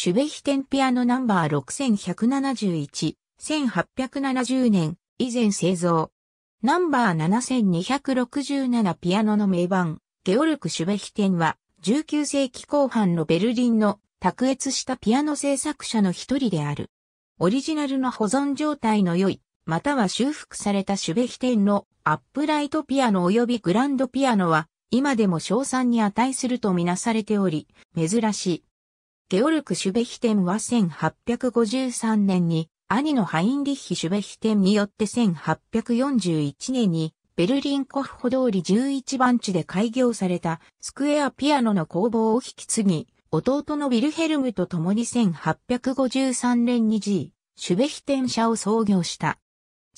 シュベヒテンピアノナンバー6171、1870年、以前製造。ナンバー7267ピアノの名盤、ゲオルク・シュベヒテンは、19世紀後半のベルリンの卓越したピアノ制作者の一人である。オリジナルの保存状態の良い、または修復されたシュベヒテンのアップライトピアノ及びグランドピアノは、今でも賞賛に値するとみなされており、珍しい。ゲオルク・シュベヒテンは1853年に、兄のハインリッヒ・シュベヒテンによって1841年に、ベルリンコフホ通り11番地で開業されたスクエアピアノの工房を引き継ぎ、弟のビルヘルムと共に1853年に G、シュベヒテン社を創業した。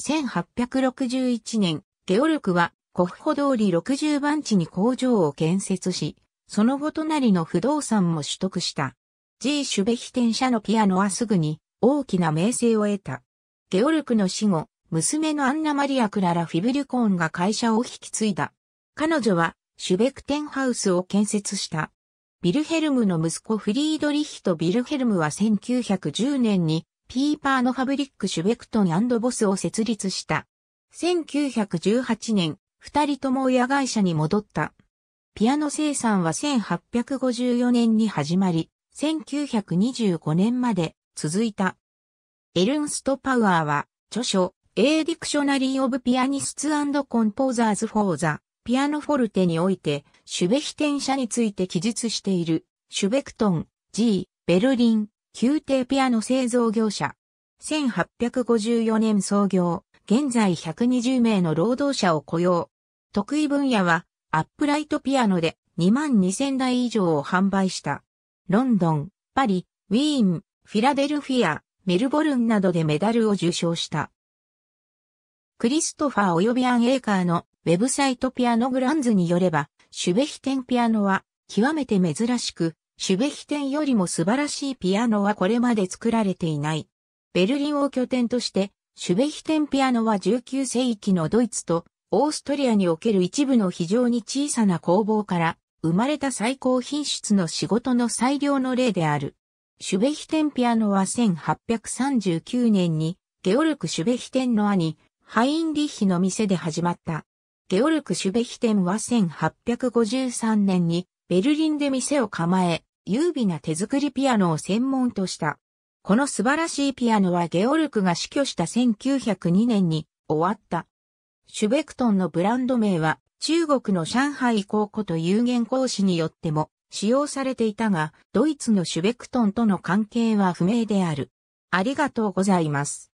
1861年、ゲオルクはコフホ通り60番地に工場を建設し、その後隣の不動産も取得した。G・ シュベヒテン社のピアノはすぐに大きな名声を得た。ゲオルクの死後、娘のアンナ・マリア・クララ・フィブリュコーンが会社を引き継いだ。彼女はシュベクテンハウスを建設した。ビルヘルムの息子フリードリヒとビルヘルムは1910年にピーパーのファブリック・シュベクトンボスを設立した。1918年、二人とも親会社に戻った。ピアノ生産は1854年に始まり、1925年まで続いた。エルンスト・パウアーは、著書、A Dictionary of Pianists and Composers for the Piano Forte において、シュベヒテン社について記述している、シュベクトン、G、ベルリン、宮廷ピアノ製造業者。1854年創業、現在120名の労働者を雇用。得意分野は、アップライトピアノで2万2000台以上を販売した。ロンドン、パリ、ウィーン、フィラデルフィア、メルボルンなどでメダルを受賞した。クリストファー及びアン・エーカーのウェブサイトピアノグランズによれば、シュベヒテンピアノは極めて珍しく、シュベヒテンよりも素晴らしいピアノはこれまで作られていない。ベルリンを拠点として、シュベヒテンピアノは19世紀のドイツとオーストリアにおける一部の非常に小さな工房から生まれた最高品質の仕事の最良の例である。シュベヒテンピアノは1839年に、ゲオルク・シュベヒテンの兄、ハインリッヒの店で始まった。ゲオルク・シュベヒテンは1853年に、ベルリンで店を構え、優美な手作りピアノを専門とした。この素晴らしいピアノはゲオルクが死去した1902年に終わった。シュベクトンのブランド名は中国の上海高校と有限講師によっても使用されていたが、ドイツのシュベクトンとの関係は不明である。ありがとうございます。